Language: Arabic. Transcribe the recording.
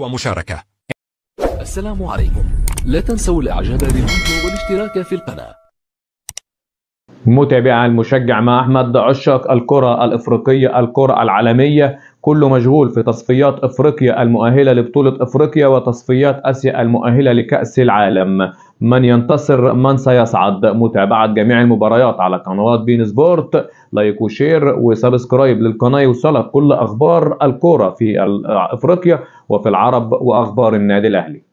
ومشاركة السلام عليكم لا تنسوا الإعجاب بالفيديو والاشتراك في القناة متابع المشجع مع أحمد عشاق الكرة الإفريقية الكرة العالمية كله مشغول في تصفيات إفريقيا المؤهلة لبطولة إفريقيا وتصفيات آسيا المؤهلة لكأس العالم من ينتصر من سيصعد متابعة جميع المباريات على قنوات بين سبورت لايك وشير وسبسكرايب للقناة يوصلك كل أخبار الكورة في آه، أفريقيا وفي العرب وأخبار النادي الأهلي